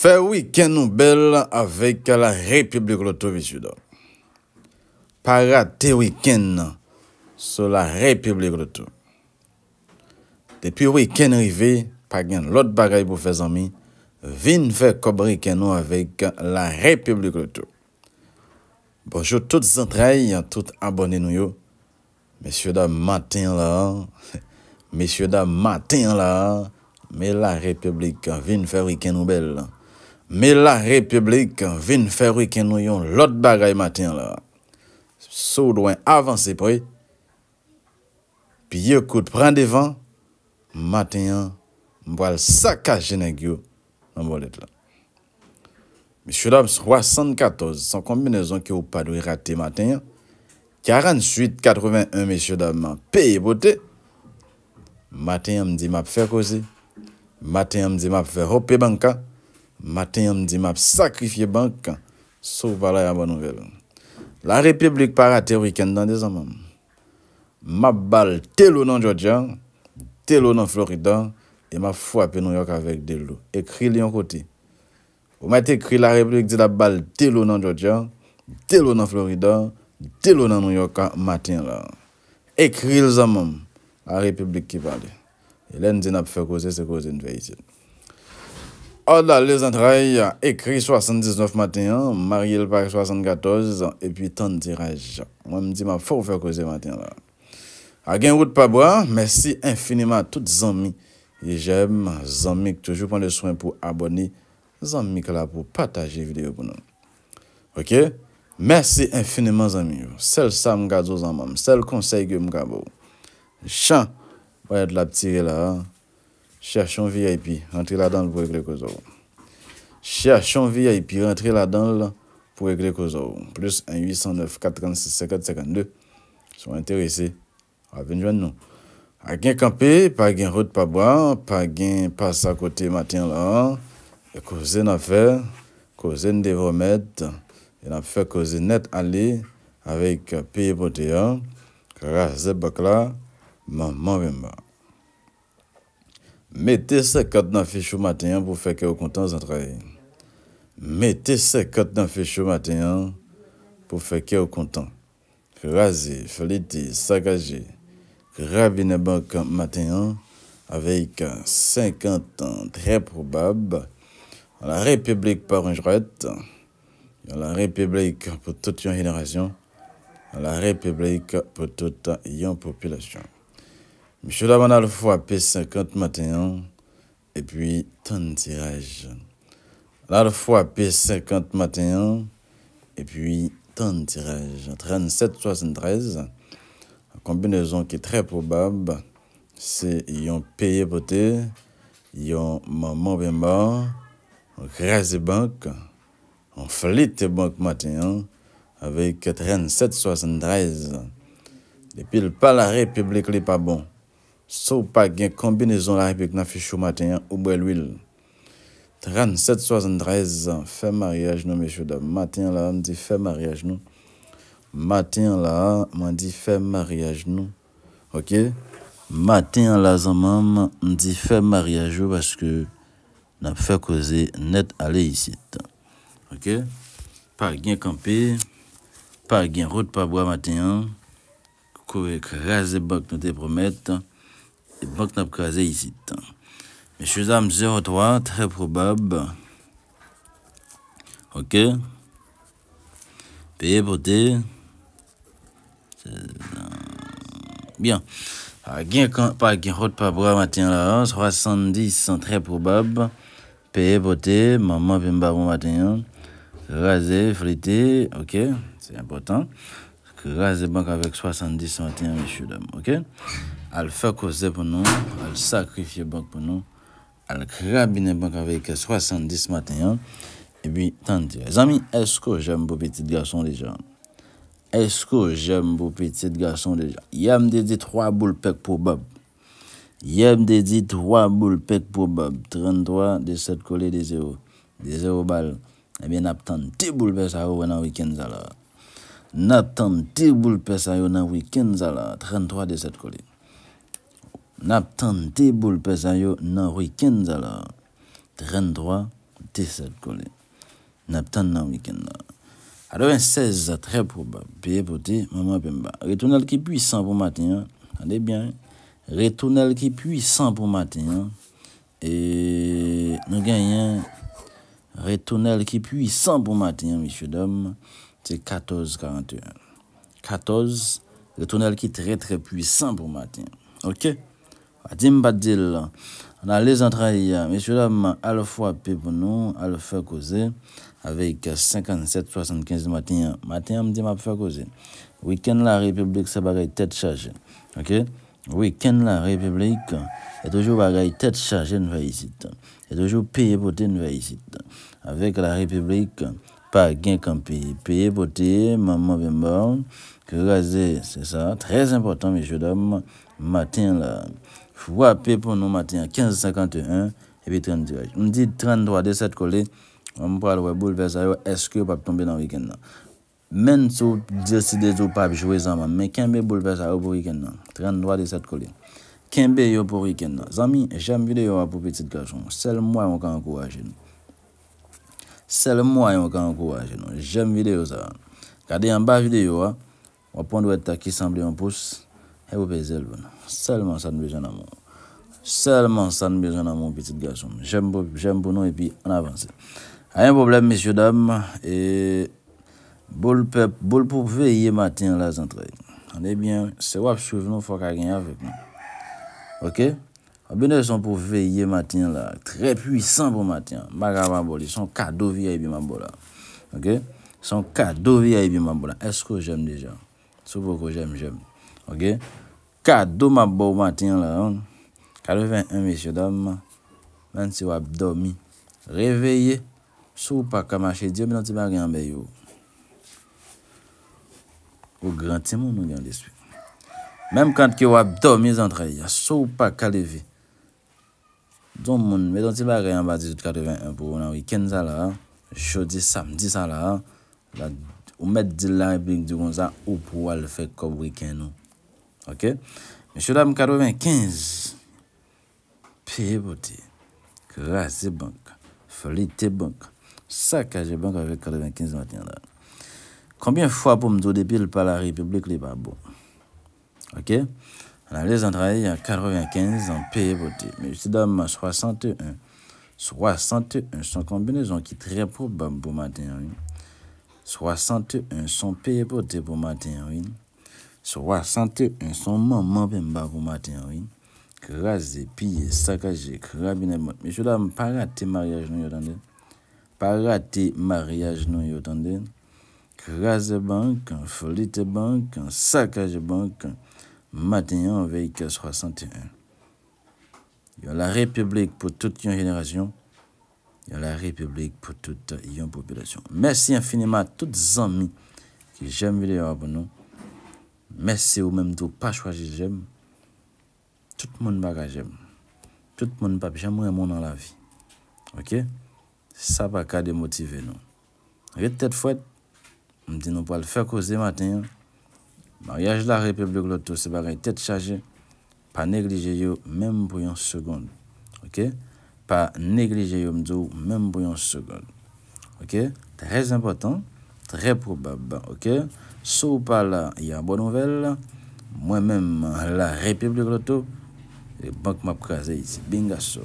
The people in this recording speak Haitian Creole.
Fè wikèn nou bel avèk la republik loutou vi soudan. Parate wikèn sou la republik loutou. Depi wikèn rive, pa gen lout bagay pou fè zami, vin fè kobre wikèn nou avèk la republik loutou. Bonjou tout zantray, tout abonnen nou yo. Mesye da matin la, mesye da matin la, mi la republik vin fè wikèn nou bel la. Me la republik vin ferwe ken nou yon lot bagay matenyan la. Sou doyen avanse pou yon. Pi ye kout pren divan. Matenyan mboal saka jenegyo. Mbo let la. Mishou dab, 74. San kombinezon ki ou padwe rate matenyan. 48, 81 mishou dab man. Peye bote. Matenyan mdi map fek ozi. Matenyan mdi map fek hop e banka. Maten yon di map sakrifye bankan, sou pala yaman nouvel. La republik para te wiken dan de zanman. Map bal telou nan Georgia, telou nan Florida, e map fwape Nouyoka vek delou. Ekri li yon koti. Ou mat ekri la republik di la bal telou nan Georgia, telou nan Florida, telou nan Nouyoka, maten la. Ekri l zanman, la republik ki pale. E len di nap fe kose, se kose n vey iti. Ola le zantray, ekri 79 matinan, marye l pari 74, epi tan dirajan. Mwen mdi ma fòr fè kouze matinan. Agen wout pabwa, mersi infiniman tout zanmi. E jèm, zanmi ktoujou pande souen pou aboni, zanmi kala pou pataje videyo pou nou. Ok? Mersi infiniman zanmi. Sel sa m gado zanman, sel konsey ge m gabo. Chan, voye d la ptire la ha. Cherchons VIP, rentrez là-dedans pour régler cause. Cherchons VIP, rentrez là-dedans pour régler cause. Plus 1 809 436 50 52 sont intéressés. à joindre nous. A gen kampe, pa gen route pa bwa, pa gen pas a côté matin là. e koze nan fe, koze n devomet, e nan fe net aller avec peye pote zebak la, maman vimba. Mettez code dans le fichu matin pour faire que vous content de travailler. Mettez 50 dans le fichu matin pour faire que vous content. Rasé, fléter, saccager, le banque matin avec 50 ans très probable. La République par une jour, la République pour toute une génération, la République pour toute une population. Michel Daban fois p 50 puis tant de tiraj. fois p 50 et puis tant puis tiraj. 37-73, combinaison qui très probable, c'est yon payé pote, yon maman bien mort, banques. bank, en flite bank matin avec 37-73. Et puis pas la République n'est pas bon sou pa gen kombinezon la repik nan fichou maten ou bwe l'wil. 37-73 fè mariage nou mè dam. Maten la an di fè maryaj nou. Maten la an di fè maryaj nou. Ok? Maten la zanman an di fè mariage nou baske nan fè koze net ale yisit. Ok? Pa gen kampe, pa gen route pa bwa maten yan. Kou e bak nou te promet et pas croisé ici. suis à 03, très probable. Ok. Payé beauté Bien. Alors, ah, pas gain route pas bras matin là, 70 hein, hein, très probable. Payé pour maman, même bon matin. Hein. Rasé, frité ok, c'est important. Kras de bank avek 70 matenyan me chudam, ok? Al fakose pou nou, al sakrifye bank pou nou, al krabine bank avek 70 matenyan, e bi tante. Zami, esko jem pou petite garson de jan? Esko jem pou petite garson de jan? Eh Yem de di 3 boule pek pou bab. Yem de di 3 boule pek pou bab. 33, 17 kolè, 10. 10 bal. E bi nap tante 10 boule pek sa ou wè nan wikend alò. Nap tan te boul pes a yo nan wikend zala. 33, 17 kolè. Nap tan te boul pes a yo nan wikend zala. 33, 17 kolè. Nap tan nan wikend zala. Adwen 16 zè, tre pou bab. Piye pou ti, maman pi mba. Retounel ki pui 100 pou matin. Adè bien. Retounel ki pui 100 pou matin. E nou genyen. Retounel ki pui 100 pou matin, misyu dom. Retounel ki pui 100 pou matin. c'est 14-41. 14, retournel qui est très très puissant pour matin. Ok? Adim Badil, on a les entrailles, Monsieur, dames, à la fois pour nous, à le faire causer, avec 57-75 matin. Matin, on dit, m'a fait causer. Week-end, la République, ça bagaille tête chargée. Ok? Week-end, la République, est toujours bagaille tête chargée, une visite toujours payé pour une visite chargées. Avec la République, Pa gen kan pi, pi, poti, maman vi mbon. Ke gazi, se sa, trez impotant mi jwede, matin la, fwa pi pou nou matin, 15.51, epi 30 diraj. Mdi 33.27 kolè, mwen pral wè boule versay yo, eske yo pa bi tombe nan wikenda. Men sou, dyeside sou, pa bi jwè zanman, men kembe boule versay yo pou wikenda. 33.27 kolè. Kembe yo pou wikenda. Zami, jem vide yo apou piti de kachon. Sel mwa yon ka ankourajen nou. Sèl mwa yon ka an kouwaje nou. Jèm videyo sa. Gade yon ba videyo, wapon dwe tak ki sambli yon pous. E wopè zèl bon. Sèlman san bejan an moun. Sèlman san bejan an moun, piti gassoun. Jèm pou nou, epi an avansè. Ah, a yon problem, mesiou dam. E boul pep, boul pou veye matin la zantre. An dey byen, se wap chouf nou, fwa kagen yon avèk nou. Ok? A bine son pou veye matin la. Tre pwisan pou matin la. Maka maboli. Son kadovi a yi bi mabola. Ok. Son kadovi a yi bi mabola. Esko jem deja. Sou pou ko jem jem. Ok. Kado mabou matin la. Kaleve yon misyo damman. Men si wap do mi. Reveye. Sou pa kama che diyo. Men an ti bagan be yo. Ou granti moun moun yon despi. Men kante ki wap do mi zan tra yi. Sou pa kaleve. Don moun, me don ti la gen yon ba 1881 pou yon wikend sa la, jodi samdi sa la, la ou met di la e bing di kon sa, ou pou wale fek kob wikend nou. Ok? Me chou la m kadoven 15. Piye bote. Krasi bank. Feli te bank. Sa kaje bank ave kadoven 15 maten yon la. Kambyen fwa pou m do depil pa la republik li ba bo? Ok? les entrailles à 95 en P beauté. Mais dame à 61. 61 sont combinaisons qui très probable pour matin. 61 sont payés pour matin. 61 sont maman pour pour matin. Oui. pillé, saccagé, crabiné. Messieurs, dame, pas raté mariage, attendez. Pas raté mariage, non, attendez. Krasé banque, folie banque, saccagé banque matin avec 61. Il y a la République pour toute une génération. Il y a la République pour toute une population. Merci infiniment à toutes les amis qui j'aime vidéo pour nous. Merci ceux même tout pas choisir j'aime. Tout le monde bagage j'aime. Tout le monde pas j'aime mon dans la vie. OK Ça va pas démotiver nous. Rete tête fouette. On dit nous pas le faire causer matin. Hein. Mariage la République Loto c'est pas tête chargée. Pas négliger même pour une seconde. OK? Pas négliger même pour une seconde. OK? Très important, très probable. OK? vous parlez, là, il y a bonne nouvelle. Moi-même, la République Loto les banques m'a crasé ici. Bingasso.